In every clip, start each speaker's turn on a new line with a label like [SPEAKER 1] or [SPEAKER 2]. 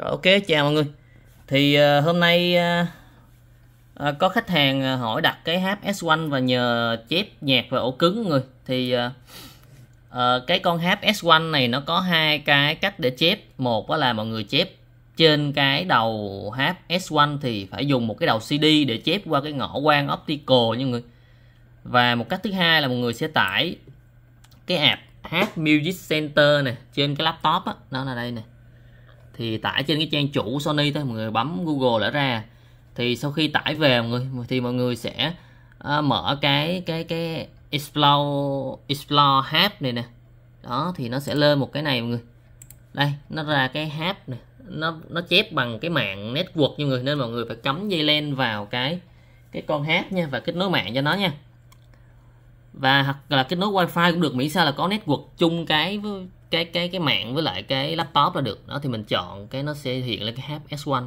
[SPEAKER 1] Rồi ok chào mọi người. Thì uh, hôm nay uh, uh, có khách hàng hỏi đặt cái s 1 và nhờ chép nhạc và ổ cứng người. Thì uh, uh, cái con s 1 này nó có hai cái cách để chép. Một đó là mọi người chép trên cái đầu s 1 thì phải dùng một cái đầu CD để chép qua cái ngõ quang optical như người. Và một cách thứ hai là mọi người sẽ tải cái app Hát Music Center này trên cái laptop á, nó là đây nè thì tải trên cái trang chủ Sony thôi mọi người bấm Google đã ra thì sau khi tải về mọi người thì mọi người sẽ uh, mở cái cái cái Explore Explore Hub này nè đó thì nó sẽ lên một cái này mọi người đây nó ra cái háp này nó nó chép bằng cái mạng network như người nên mọi người phải cắm dây len vào cái cái con hát nha và kết nối mạng cho nó nha và hoặc là kết nối wifi cũng được miễn sao là có network chung cái cái cái cái mạng với lại cái laptop là được đó thì mình chọn cái nó sẽ hiện lên cái hap S1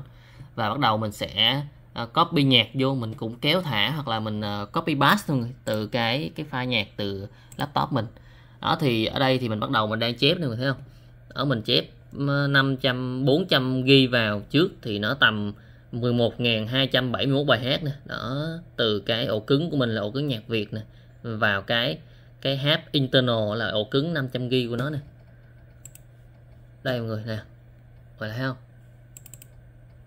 [SPEAKER 1] và bắt đầu mình sẽ uh, copy nhạc vô mình cũng kéo thả hoặc là mình uh, copy bass từ cái cái file nhạc từ laptop mình đó thì ở đây thì mình bắt đầu mình đang chép này mình thấy không ở mình chép 500 400 ghi vào trước thì nó tầm 11.271 bài hát nè đó từ cái ổ cứng của mình là ổ cứng nhạc Việt nè vào cái cái hát internal là ổ cứng 500 g của nó nè đây mọi người nè gọi là heo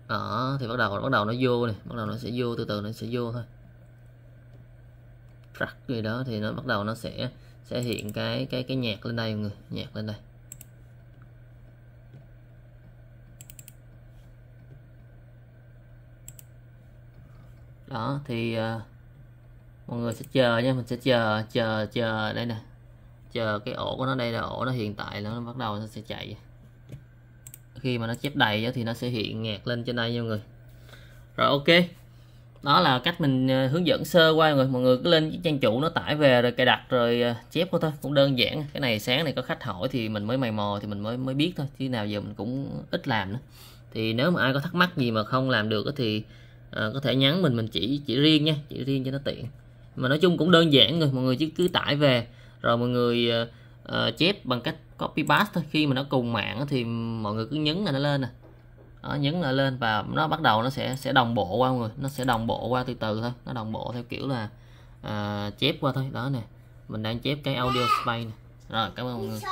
[SPEAKER 1] đó thì bắt đầu bắt đầu nó vô này bắt đầu nó sẽ vô từ từ nó sẽ vô thôi track gì đó thì nó bắt đầu nó sẽ sẽ hiện cái cái cái nhạc lên đây mọi người nhạc lên đây đó thì uh, mọi người sẽ chờ nha mình sẽ chờ chờ chờ đây nè chờ cái ổ của nó đây là ổ nó hiện tại là nó bắt đầu nó sẽ chạy khi mà nó chép đầy thì nó sẽ hiện nhạc lên trên đây nha mọi người rồi ok đó là cách mình ờ, hướng dẫn sơ qua mọi người mọi người cứ lên trang chủ nó tải về rồi cài đặt rồi ờ, chép thôi cũng đơn giản cái này sáng này có khách hỏi thì mình mới mày mò thì mình mới mới biết thôi chứ nào giờ mình cũng ít làm nữa thì nếu mà ai có thắc mắc gì mà không làm được thì ờ, có thể nhắn mình mình chỉ chỉ riêng nha chỉ riêng cho nó tiện mà nói chung cũng đơn giản rồi mọi người chứ cứ tải về rồi mọi người Ờ, chép bằng cách copy paste thôi khi mà nó cùng mạng thì mọi người cứ nhấn là nó lên nè đó, nhấn là lên và nó bắt đầu nó sẽ sẽ đồng bộ qua mọi người nó sẽ đồng bộ qua từ từ thôi nó đồng bộ theo kiểu là uh, chép qua thôi đó nè mình đang chép cái audio space này. rồi cảm ơn mọi người